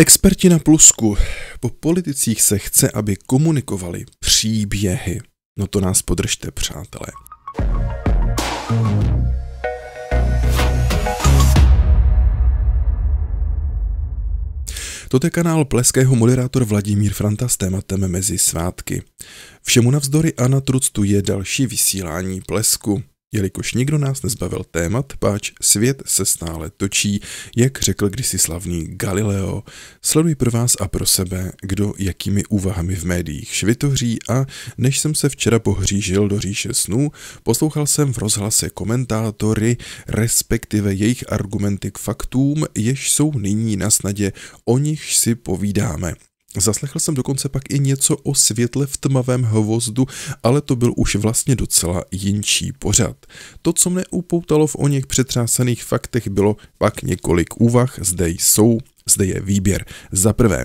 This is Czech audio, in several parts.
Experti na Plusku. Po politicích se chce, aby komunikovali příběhy. No to nás podržte, přátelé. Toto je kanál pleského moderátor Vladimír Franta s tématem Mezi svátky. Všemu navzdory a na tructu je další vysílání plesku. Jelikož nikdo nás nezbavil témat, páč svět se stále točí, jak řekl kdysi slavný Galileo. Sleduji pro vás a pro sebe, kdo jakými úvahami v médiích švitoří a než jsem se včera pohřížil do říše snů, poslouchal jsem v rozhlase komentátory, respektive jejich argumenty k faktům, jež jsou nyní na snadě, o nich si povídáme. Zaslechl jsem dokonce pak i něco o světle v tmavém hvozdu, ale to byl už vlastně docela jinčí pořad. To, co mne upoutalo v o něch přetřásaných faktech, bylo pak několik úvah, zde jsou, zde je výběr. Za prvé,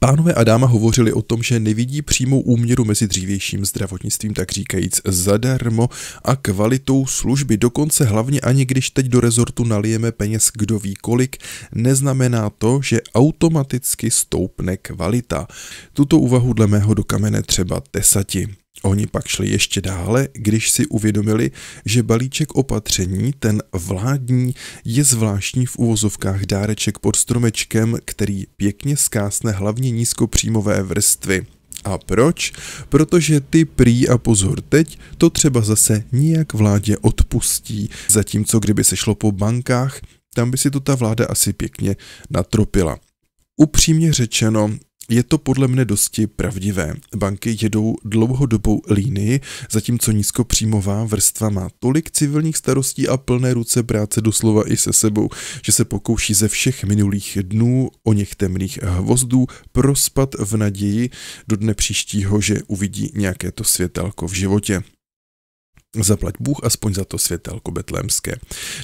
Pánové a dáma hovořili o tom, že nevidí přímou úměru mezi dřívějším zdravotnictvím, tak říkajíc zadarmo, a kvalitou služby. Dokonce hlavně ani když teď do rezortu nalijeme peněz kdo ví kolik, neznamená to, že automaticky stoupne kvalita. Tuto úvahu dle mého do kamene třeba tesati. Oni pak šli ještě dále, když si uvědomili, že balíček opatření, ten vládní, je zvláštní v uvozovkách dáreček pod stromečkem, který pěkně zkásne hlavně nízkopříjmové vrstvy. A proč? Protože ty prý a pozor teď to třeba zase nijak vládě odpustí, zatímco kdyby se šlo po bankách, tam by si to ta vláda asi pěkně natropila. Upřímně řečeno, je to podle mne dosti pravdivé. Banky jedou dlouhodobou línii, zatímco nízkopříjmová vrstva má tolik civilních starostí a plné ruce práce doslova i se sebou, že se pokouší ze všech minulých dnů o něch temných hvozdů prospat v naději do dne příštího, že uvidí nějaké to světelko v životě. Zaplať Bůh aspoň za to světelko betlémské.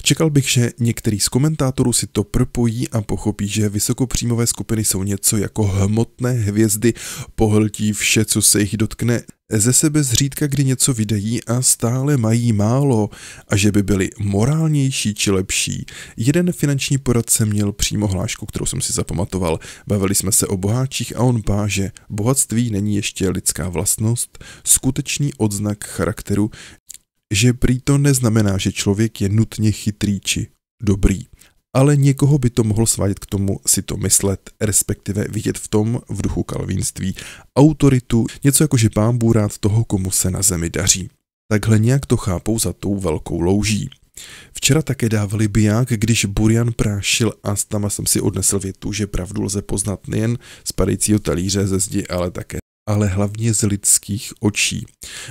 Čekal bych, že některý z komentátorů si to propojí a pochopí, že vysokopříjmové skupiny jsou něco jako hmotné hvězdy, pohltí vše, co se jich dotkne, ze sebe zřídka kdy něco vydají a stále mají málo a že by byli morálnější či lepší. Jeden finanční poradce měl přímo hlášku, kterou jsem si zapamatoval. Bavili jsme se o boháčích a on páže. Bohatství není ještě lidská vlastnost, skutečný odznak charakteru, že prý to neznamená, že člověk je nutně chytrý či dobrý, ale někoho by to mohlo svádět k tomu si to myslet, respektive vidět v tom v duchu kalvinství autoritu, něco jako že pán Bůh rád toho, komu se na zemi daří. Takhle nějak to chápou za tou velkou louží. Včera také dávali biják, když Burian prášil a tam jsem si odnesl větu, že pravdu lze poznat nejen z padejícího talíře ze zdi, ale také ale hlavně z lidských očí.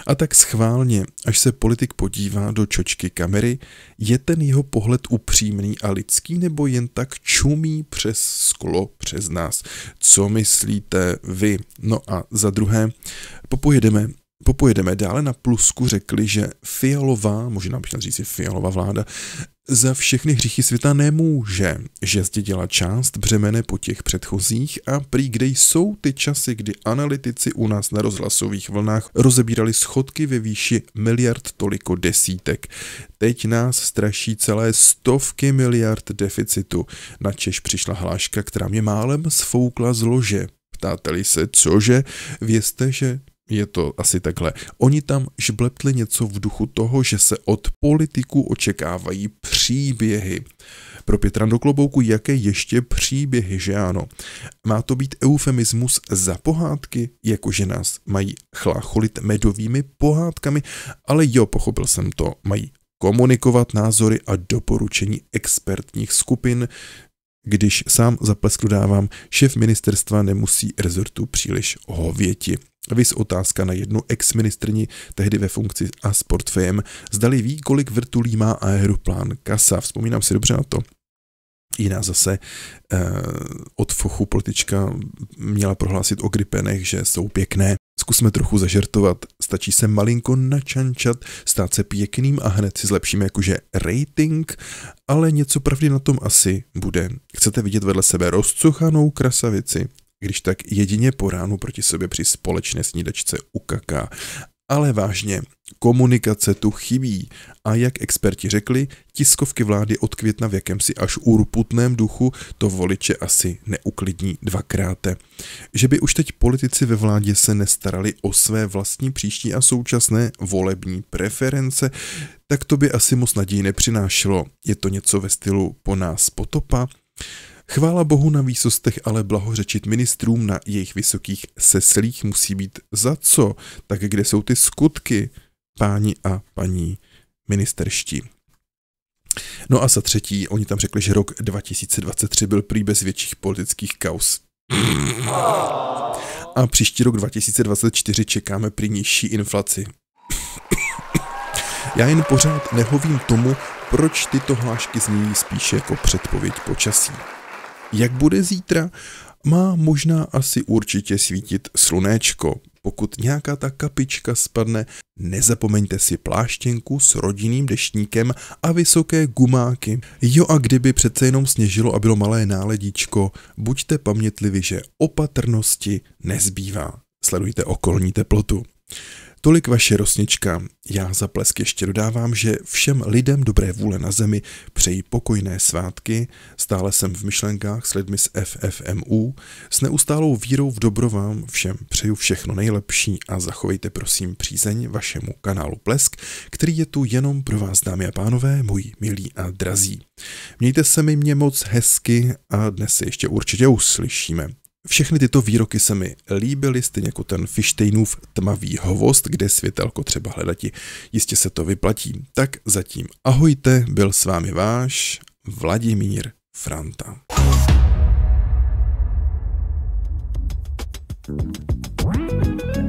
A tak schválně, až se politik podívá do čočky kamery, je ten jeho pohled upřímný a lidský nebo jen tak čumí přes sklo přes nás? Co myslíte vy? No a za druhé, popojedeme Popojedeme dále na Plusku, řekli, že Fialová, možná bych měl říct, Fialová vláda, za všechny hříchy světa nemůže, že zdědila část břemene po těch předchozích a prý kde jsou ty časy, kdy analytici u nás na rozhlasových vlnách rozebírali schodky ve výši miliard toliko desítek. Teď nás straší celé stovky miliard deficitu. Na Češ přišla hláška, která mě málem sfoukla z lože. Ptáte-li se, cože? Vězte, že je to asi takhle. Oni tam žbleptli něco v duchu toho, že se od politiků očekávají příběhy. Pro Pětra do klobouku, jaké ještě příběhy, že ano? Má to být eufemismus za pohádky, jakože nás mají chlácholit medovými pohádkami, ale jo, pochopil jsem to, mají komunikovat názory a doporučení expertních skupin, když sám zaplesku dávám, šéf ministerstva nemusí rezortu příliš hověti. Vys otázka na jednu ex-ministrni, tehdy ve funkci a s portfejem, zdali ví, kolik vrtulí má aeroplán kasa. Vzpomínám si dobře na to. Jiná zase eh, od fochu politička měla prohlásit o gripenech, že jsou pěkné. Zkusme trochu zažertovat, stačí se malinko načančat, stát se pěkným a hned si zlepšíme jakože rating, ale něco pravdy na tom asi bude. Chcete vidět vedle sebe rozcuchanou krasavici, když tak jedině po ránu proti sobě při společné snídačce u kaká. Ale vážně, komunikace tu chybí a jak experti řekli, tiskovky vlády od května v jakémsi až úrputném duchu to voliče asi neuklidní dvakrát. Že by už teď politici ve vládě se nestarali o své vlastní příští a současné volební preference, tak to by asi moc naději nepřinášelo. Je to něco ve stylu po nás potopa? Chvála Bohu na výsostech, ale blahořečit ministrům na jejich vysokých seslích musí být za co, tak kde jsou ty skutky, páni a paní ministerští. No a za třetí, oni tam řekli, že rok 2023 byl prý bez větších politických kaus. A příští rok 2024 čekáme prý nižší inflaci. Já jen pořád nehovím tomu, proč tyto hlášky zní spíše jako předpověď počasí. Jak bude zítra? Má možná asi určitě svítit slunečko. Pokud nějaká ta kapička spadne, nezapomeňte si pláštěnku s rodinným deštníkem a vysoké gumáky. Jo a kdyby přece jenom sněžilo a bylo malé náledíčko, buďte pamětliví, že opatrnosti nezbývá. Sledujte okolní teplotu. Tolik vaše rosnička. Já za plesk ještě dodávám, že všem lidem dobré vůle na zemi přeji pokojné svátky, stále jsem v myšlenkách s lidmi z FFMU, s neustálou vírou v dobro vám všem přeju všechno nejlepší a zachovejte prosím přízeň vašemu kanálu Plesk, který je tu jenom pro vás, dámy a pánové, moji milí a drazí. Mějte se mi mě moc hezky a dnes se ještě určitě uslyšíme. Všechny tyto výroky se mi líbily, stejně jako ten fishteinův tmavý hovost, kde světelko třeba hledati. Jistě se to vyplatí. Tak zatím ahojte, byl s vámi váš Vladimír Franta. Thank you.